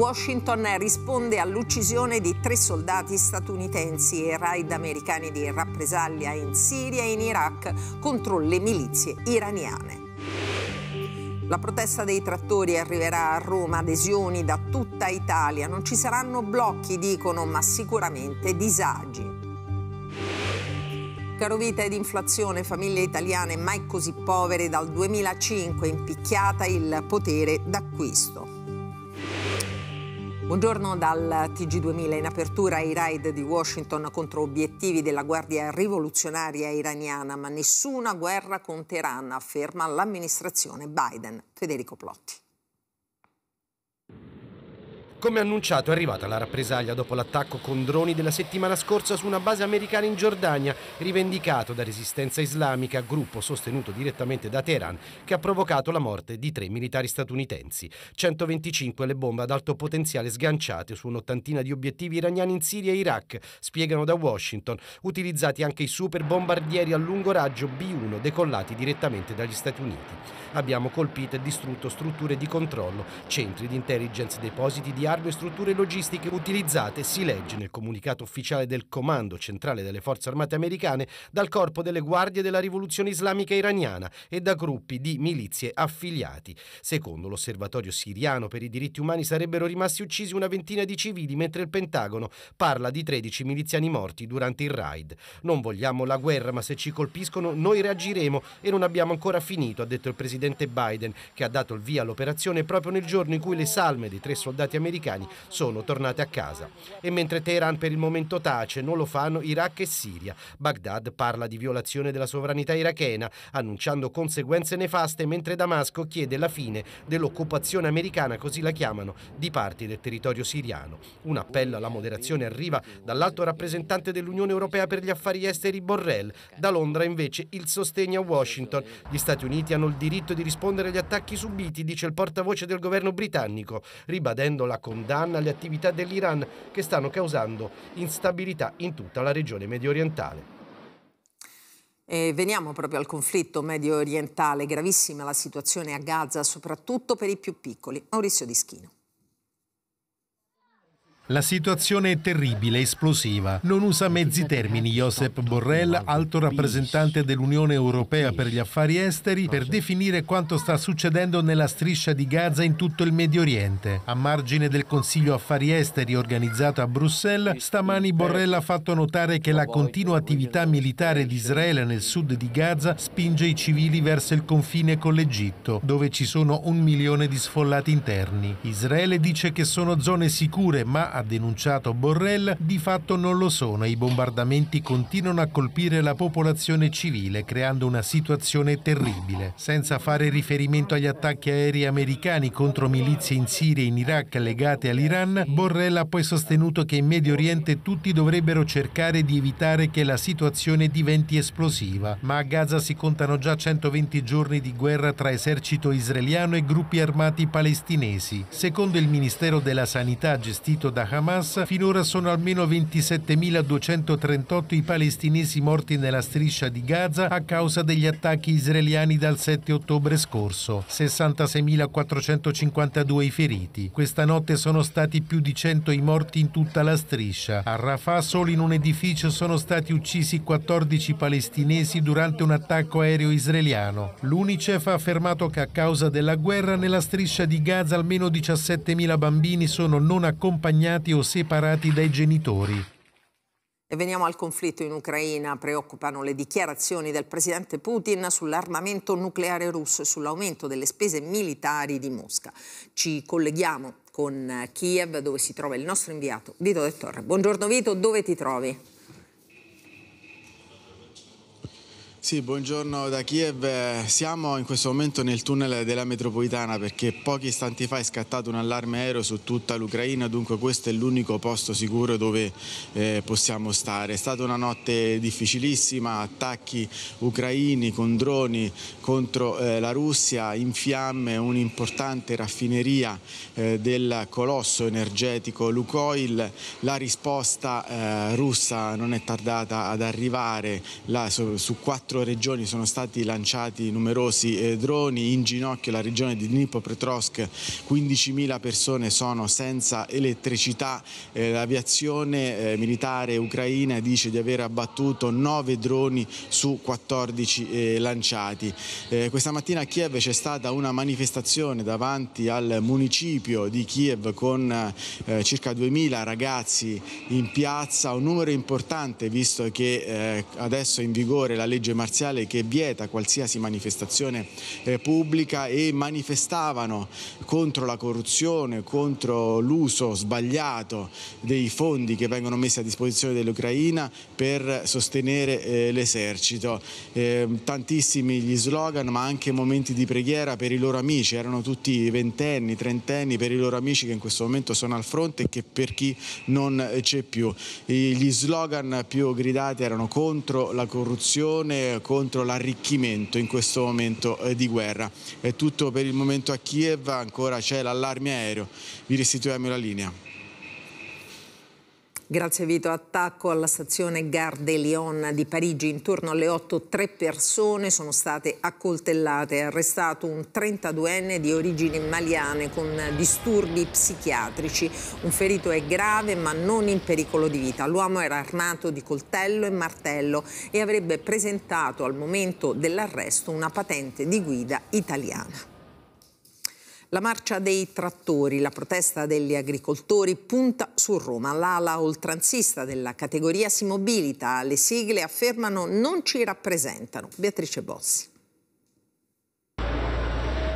Washington risponde all'uccisione di tre soldati statunitensi e raid americani di rappresaglia in Siria e in Iraq contro le milizie iraniane. La protesta dei trattori arriverà a Roma, adesioni da tutta Italia. Non ci saranno blocchi, dicono, ma sicuramente disagi. Caro vita ed inflazione, famiglie italiane mai così povere dal 2005, impicchiata il potere d'acquisto. Buongiorno dal TG2000. In apertura i raid di Washington contro obiettivi della Guardia rivoluzionaria iraniana, ma nessuna guerra con Teheran, afferma l'amministrazione Biden. Federico Plotti. Come annunciato è arrivata la rappresaglia dopo l'attacco con droni della settimana scorsa su una base americana in Giordania, rivendicato da Resistenza Islamica, gruppo sostenuto direttamente da Teheran, che ha provocato la morte di tre militari statunitensi. 125 le bombe ad alto potenziale sganciate su un'ottantina di obiettivi iraniani in Siria e Iraq, spiegano da Washington, utilizzati anche i super bombardieri a lungo raggio B-1 decollati direttamente dagli Stati Uniti. Abbiamo colpito e distrutto strutture di controllo, centri di intelligence, depositi di hardware e strutture logistiche utilizzate, si legge nel comunicato ufficiale del Comando Centrale delle Forze Armate Americane, dal Corpo delle Guardie della Rivoluzione Islamica Iraniana e da gruppi di milizie affiliati. Secondo l'Osservatorio Siriano per i diritti umani sarebbero rimasti uccisi una ventina di civili, mentre il Pentagono parla di 13 miliziani morti durante il raid. Non vogliamo la guerra, ma se ci colpiscono noi reagiremo e non abbiamo ancora finito, ha detto il presidente Biden, che ha dato il via all'operazione proprio nel giorno in cui le salme dei tre soldati americani americani sono tornate a casa. E mentre Teheran per il momento tace, non lo fanno Iraq e Siria. Baghdad parla di violazione della sovranità irachena, annunciando conseguenze nefaste, mentre Damasco chiede la fine dell'occupazione americana, così la chiamano, di parti del territorio siriano. Un appello alla moderazione arriva dall'alto rappresentante dell'Unione Europea per gli affari esteri Borrell. Da Londra invece il sostegno a Washington. Gli Stati Uniti hanno il diritto di rispondere agli attacchi subiti, dice il portavoce del governo britannico, ribadendo la condanna le attività dell'Iran che stanno causando instabilità in tutta la regione medio orientale. E veniamo proprio al conflitto medio orientale, gravissima la situazione a Gaza, soprattutto per i più piccoli. Maurizio Dischino. La situazione è terribile, esplosiva. Non usa mezzi termini Josep Borrell, alto rappresentante dell'Unione Europea per gli affari esteri, per definire quanto sta succedendo nella striscia di Gaza in tutto il Medio Oriente. A margine del Consiglio Affari Esteri organizzato a Bruxelles, stamani Borrell ha fatto notare che la continua attività militare di Israele nel sud di Gaza spinge i civili verso il confine con l'Egitto, dove ci sono un milione di sfollati interni. Israele dice che sono zone sicure, ma ha ha denunciato Borrell, di fatto non lo sono e i bombardamenti continuano a colpire la popolazione civile, creando una situazione terribile. Senza fare riferimento agli attacchi aerei americani contro milizie in Siria e in Iraq legate all'Iran, Borrell ha poi sostenuto che in Medio Oriente tutti dovrebbero cercare di evitare che la situazione diventi esplosiva, ma a Gaza si contano già 120 giorni di guerra tra esercito israeliano e gruppi armati palestinesi. Secondo il Ministero della Sanità gestito da Hamas, finora sono almeno 27.238 i palestinesi morti nella striscia di Gaza a causa degli attacchi israeliani dal 7 ottobre scorso, 66.452 i feriti. Questa notte sono stati più di 100 i morti in tutta la striscia. A Rafah solo in un edificio sono stati uccisi 14 palestinesi durante un attacco aereo israeliano. L'UNICEF ha affermato che a causa della guerra nella striscia di Gaza almeno 17.000 bambini sono non accompagnati separati o separati dai genitori. E veniamo al conflitto in Ucraina. Preoccupano le dichiarazioni del presidente Putin sull'armamento nucleare russo e sull'aumento delle spese militari di Mosca. Ci colleghiamo con Kiev dove si trova il nostro inviato Vito De Torre. Buongiorno Vito, dove ti trovi? Sì, buongiorno da Kiev. Siamo in questo momento nel tunnel della metropolitana perché pochi istanti fa è scattato un allarme aereo su tutta l'Ucraina, dunque questo è l'unico posto sicuro dove eh, possiamo stare. È stata una notte difficilissima, attacchi ucraini con droni contro eh, la Russia, in fiamme un'importante raffineria eh, del colosso energetico Lukoil. La risposta eh, russa non è tardata ad arrivare là, su, su quattro quattro regioni sono stati lanciati numerosi eh, droni, in ginocchio la regione di Dnipropetrovsk, 15.000 persone sono senza elettricità, eh, l'aviazione eh, militare ucraina dice di aver abbattuto 9 droni su 14 lanciati. questa mattina a Kiev c'è stata una manifestazione davanti al municipio di Kiev con circa 2.000 ragazzi in piazza, un numero importante visto che adesso è in vigore la legge marziale che vieta qualsiasi manifestazione eh, pubblica e manifestavano contro la corruzione, contro l'uso sbagliato dei fondi che vengono messi a disposizione dell'Ucraina per sostenere eh, l'esercito. Eh, tantissimi gli slogan ma anche momenti di preghiera per i loro amici, erano tutti ventenni, trentenni per i loro amici che in questo momento sono al fronte e che per chi non c'è più. Gli slogan più gridati erano contro la corruzione, contro l'arricchimento in questo momento eh, di guerra. È tutto per il momento a Kiev, ancora c'è l'allarme aereo. Vi restituiamo la linea. Grazie Vito, attacco alla stazione Gare de Lyon di Parigi. Intorno alle 8 tre persone sono state accoltellate. È arrestato un 32enne di origini maliane con disturbi psichiatrici. Un ferito è grave ma non in pericolo di vita. L'uomo era armato di coltello e martello e avrebbe presentato al momento dell'arresto una patente di guida italiana. La marcia dei trattori, la protesta degli agricoltori punta su Roma. L'ala oltranzista della categoria si mobilita, le sigle affermano non ci rappresentano. Beatrice Bossi.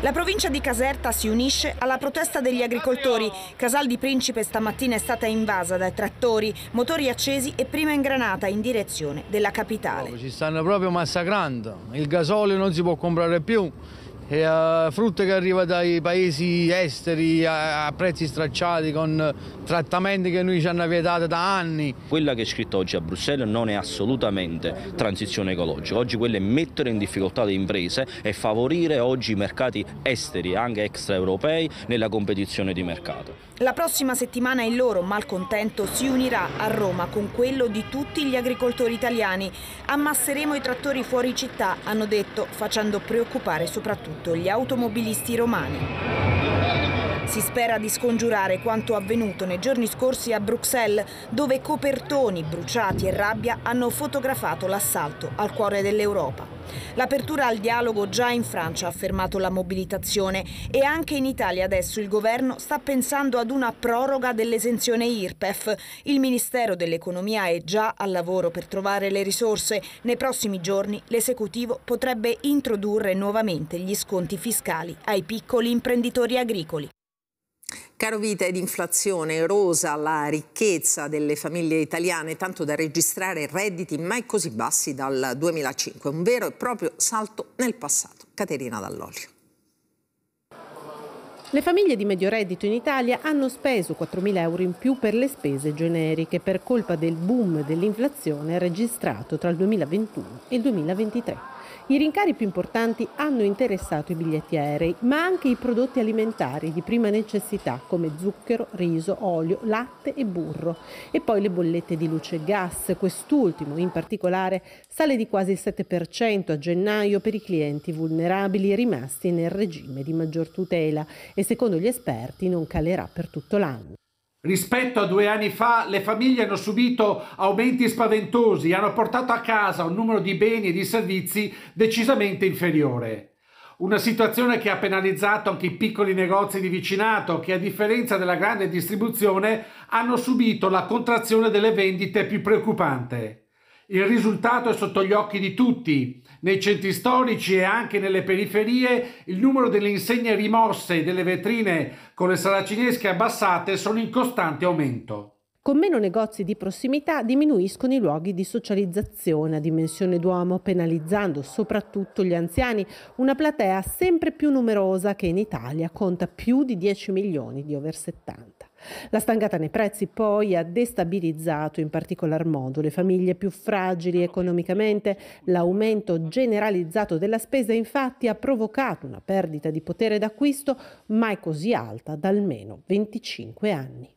La provincia di Caserta si unisce alla protesta degli agricoltori. Casal di Principe stamattina è stata invasa dai trattori, motori accesi e prima ingranata in direzione della capitale. Ci stanno proprio massacrando, il gasolio non si può comprare più, e a frutta che arriva dai paesi esteri a, a prezzi stracciati con trattamenti che noi ci hanno vietato da anni. Quella che è scritta oggi a Bruxelles non è assolutamente transizione ecologica, oggi quella è mettere in difficoltà le imprese e favorire oggi i mercati esteri, anche extraeuropei, nella competizione di mercato. La prossima settimana il loro malcontento si unirà a Roma con quello di tutti gli agricoltori italiani. Ammasseremo i trattori fuori città, hanno detto, facendo preoccupare soprattutto soprattutto gli automobilisti romani. Si spera di scongiurare quanto avvenuto nei giorni scorsi a Bruxelles, dove copertoni, bruciati e rabbia hanno fotografato l'assalto al cuore dell'Europa. L'apertura al dialogo già in Francia ha fermato la mobilitazione e anche in Italia adesso il governo sta pensando ad una proroga dell'esenzione IRPEF. Il Ministero dell'Economia è già al lavoro per trovare le risorse. Nei prossimi giorni l'esecutivo potrebbe introdurre nuovamente gli sconti fiscali ai piccoli imprenditori agricoli. Caro vita ed inflazione erosa la ricchezza delle famiglie italiane, tanto da registrare redditi mai così bassi dal 2005. Un vero e proprio salto nel passato. Caterina Dall'Olio. Le famiglie di medio reddito in Italia hanno speso 4.000 euro in più per le spese generiche per colpa del boom dell'inflazione registrato tra il 2021 e il 2023. I rincari più importanti hanno interessato i biglietti aerei, ma anche i prodotti alimentari di prima necessità come zucchero, riso, olio, latte e burro. E poi le bollette di luce e gas, quest'ultimo in particolare sale di quasi il 7% a gennaio per i clienti vulnerabili rimasti nel regime di maggior tutela e secondo gli esperti non calerà per tutto l'anno. Rispetto a due anni fa le famiglie hanno subito aumenti spaventosi e hanno portato a casa un numero di beni e di servizi decisamente inferiore. Una situazione che ha penalizzato anche i piccoli negozi di vicinato che a differenza della grande distribuzione hanno subito la contrazione delle vendite più preoccupante. Il risultato è sotto gli occhi di tutti. Nei centri storici e anche nelle periferie il numero delle insegne rimosse e delle vetrine con le saracinesche abbassate sono in costante aumento. Con meno negozi di prossimità diminuiscono i luoghi di socializzazione a dimensione d'uomo, penalizzando soprattutto gli anziani, una platea sempre più numerosa che in Italia conta più di 10 milioni di over 70. La stangata nei prezzi poi ha destabilizzato in particolar modo le famiglie più fragili economicamente. L'aumento generalizzato della spesa infatti ha provocato una perdita di potere d'acquisto mai così alta da almeno 25 anni.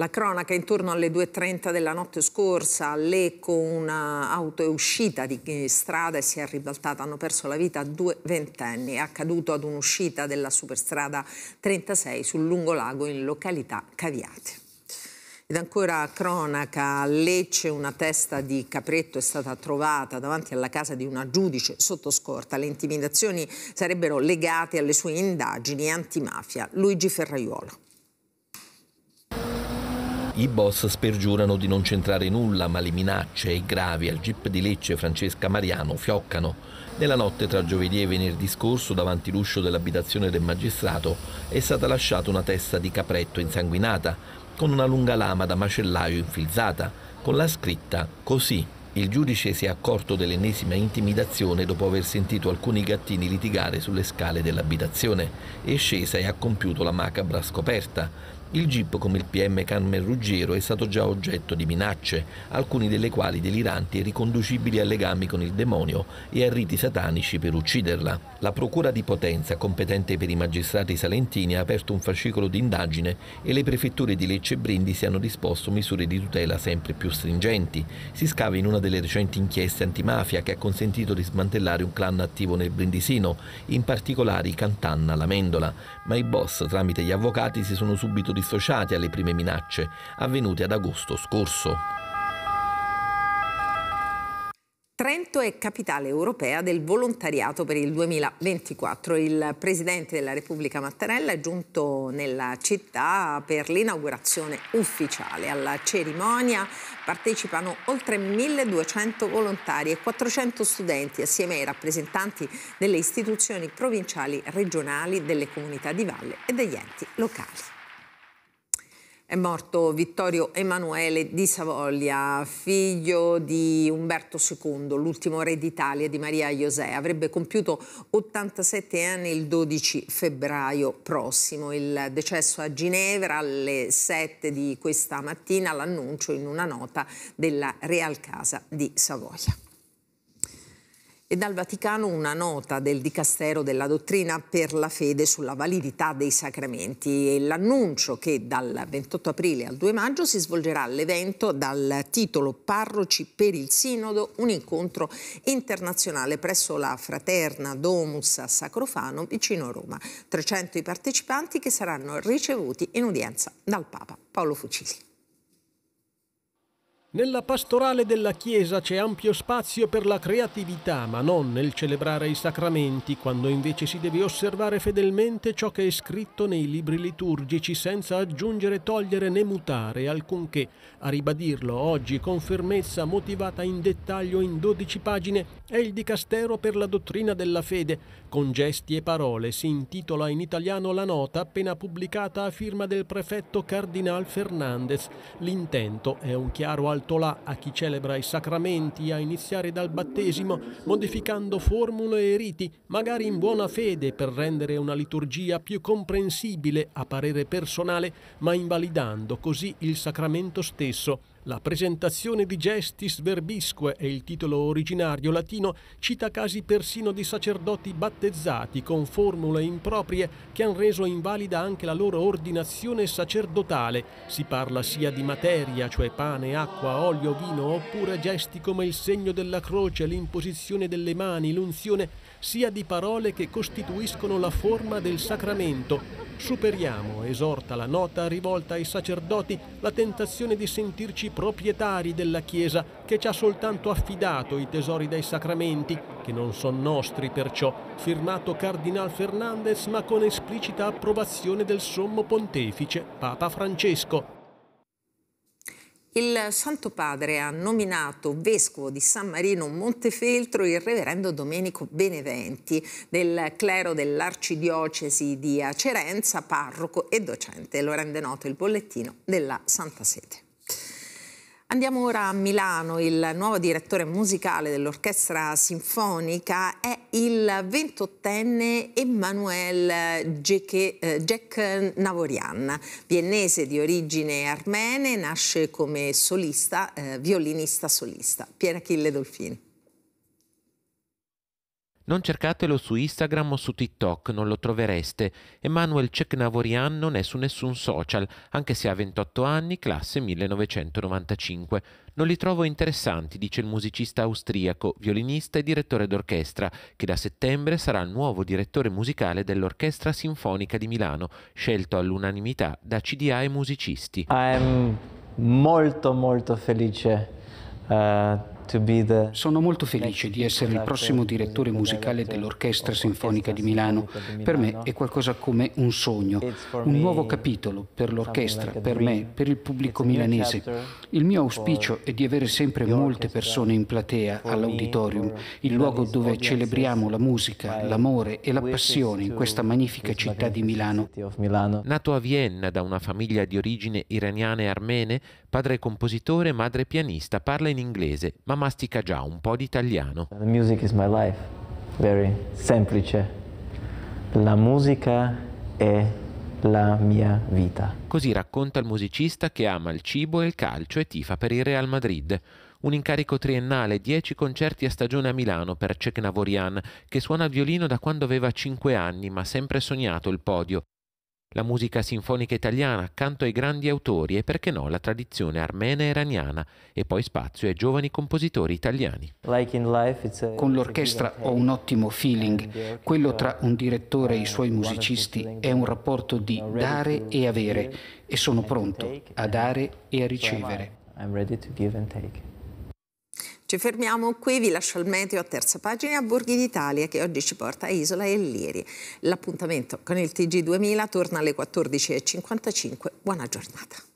La cronaca intorno alle 2.30 della notte scorsa, all'Eco, un'auto è uscita di eh, strada e si è ribaltata, hanno perso la vita due ventenni, è accaduto ad un'uscita della superstrada 36 sul lungolago in località Caviate. Ed ancora cronaca, a Lecce una testa di capretto è stata trovata davanti alla casa di una giudice sottoscorta. Le intimidazioni sarebbero legate alle sue indagini antimafia. Luigi Ferraiuolo. I boss spergiurano di non c'entrare nulla, ma le minacce e i gravi al jeep di Lecce Francesca Mariano fioccano. Nella notte tra giovedì e venerdì scorso, davanti l'uscio dell'abitazione del magistrato, è stata lasciata una testa di capretto insanguinata, con una lunga lama da macellaio infilzata, con la scritta Così il giudice si è accorto dell'ennesima intimidazione dopo aver sentito alcuni gattini litigare sulle scale dell'abitazione. È scesa e ha compiuto la macabra scoperta. Il jeep, come il PM Carmen Ruggiero, è stato già oggetto di minacce, alcune delle quali deliranti e riconducibili a legami con il demonio e a riti satanici per ucciderla. La Procura di Potenza, competente per i magistrati salentini, ha aperto un fascicolo di indagine e le prefetture di Lecce e Brindisi hanno disposto misure di tutela sempre più stringenti. Si scava in una delle recenti inchieste antimafia che ha consentito di smantellare un clan attivo nel Brindisino, in particolare i Cantanna Lamendola, ma i boss, tramite gli avvocati, si sono subito dissociati alle prime minacce avvenute ad agosto scorso. Trento è capitale europea del volontariato per il 2024. Il presidente della Repubblica Mattarella è giunto nella città per l'inaugurazione ufficiale. Alla cerimonia partecipano oltre 1200 volontari e 400 studenti assieme ai rappresentanti delle istituzioni provinciali, regionali, delle comunità di valle e degli enti locali. È morto Vittorio Emanuele di Savoia, figlio di Umberto II, l'ultimo re d'Italia di Maria José. Avrebbe compiuto 87 anni il 12 febbraio prossimo. Il decesso a Ginevra alle 7 di questa mattina, l'annuncio in una nota della Real Casa di Savoia e dal Vaticano una nota del Dicastero della Dottrina per la Fede sulla validità dei sacramenti e l'annuncio che dal 28 aprile al 2 maggio si svolgerà l'evento dal titolo Parroci per il Sinodo, un incontro internazionale presso la fraterna Domus a Sacrofano vicino a Roma. 300 i partecipanti che saranno ricevuti in udienza dal Papa Paolo Fucili. Nella pastorale della Chiesa c'è ampio spazio per la creatività, ma non nel celebrare i sacramenti, quando invece si deve osservare fedelmente ciò che è scritto nei libri liturgici senza aggiungere, togliere né mutare alcunché. A ribadirlo oggi con fermezza motivata in dettaglio in 12 pagine è il Dicastero per la dottrina della fede. Con gesti e parole si intitola in italiano la nota appena pubblicata a firma del prefetto Cardinal Fernandez. L'intento è un chiaro altro rotola a chi celebra i sacramenti, a iniziare dal battesimo, modificando formule e riti, magari in buona fede per rendere una liturgia più comprensibile a parere personale, ma invalidando così il sacramento stesso la presentazione di Gestis Verbisque e il titolo originario latino cita casi persino di sacerdoti battezzati con formule improprie che hanno reso invalida anche la loro ordinazione sacerdotale. Si parla sia di materia, cioè pane, acqua, olio, vino, oppure gesti come il segno della croce, l'imposizione delle mani, l'unzione sia di parole che costituiscono la forma del sacramento. Superiamo, esorta la nota rivolta ai sacerdoti, la tentazione di sentirci proprietari della Chiesa che ci ha soltanto affidato i tesori dei sacramenti, che non sono nostri perciò, firmato Cardinal Fernandez ma con esplicita approvazione del Sommo Pontefice, Papa Francesco il Santo Padre ha nominato vescovo di San Marino Montefeltro il reverendo Domenico Beneventi del clero dell'arcidiocesi di Acerenza, parroco e docente. Lo rende noto il bollettino della Santa Sede. Andiamo ora a Milano, il nuovo direttore musicale dell'Orchestra Sinfonica è il 28enne Emmanuel Jack eh, Navorian, viennese di origine armene, nasce come solista, eh, violinista solista. Pier Achille Dolfini. Non cercatelo su Instagram o su TikTok, non lo trovereste. Emanuel Cecnavorian non è su nessun social, anche se ha 28 anni, classe 1995. Non li trovo interessanti, dice il musicista austriaco, violinista e direttore d'orchestra, che da settembre sarà il nuovo direttore musicale dell'Orchestra Sinfonica di Milano, scelto all'unanimità da CDA e musicisti. I'm molto molto felice. Uh sono molto felice di essere il prossimo direttore musicale dell'Orchestra Sinfonica di Milano. Per me è qualcosa come un sogno, un nuovo capitolo per l'orchestra, per me, per il pubblico milanese. Il mio auspicio è di avere sempre molte persone in platea all'auditorium, il luogo dove celebriamo la musica, l'amore e la passione in questa magnifica città di Milano. Nato a Vienna da una famiglia di origine iraniana e armene, Padre compositore, madre pianista, parla in inglese, ma mastica già un po' di italiano. La musica è my life, very semplice. La musica è la mia vita. Così racconta il musicista che ama il cibo e il calcio e tifa per il Real Madrid. Un incarico triennale, 10 concerti a stagione a Milano per Cech Navorian, che suona il violino da quando aveva 5 anni, ma ha sempre sognato il podio la musica sinfonica italiana accanto ai grandi autori e perché no la tradizione armena e iraniana e poi spazio ai giovani compositori italiani. Con l'orchestra ho un ottimo feeling, uh, quello tra uh, un direttore e i suoi musicisti è un rapporto di dare e avere e sono pronto a dare e a ricevere. I'm ready to give and take. Ci fermiamo qui, vi lascio al meteo a terza pagina a Borghi d'Italia che oggi ci porta a Isola e Liri. L'appuntamento con il TG2000 torna alle 14.55. Buona giornata.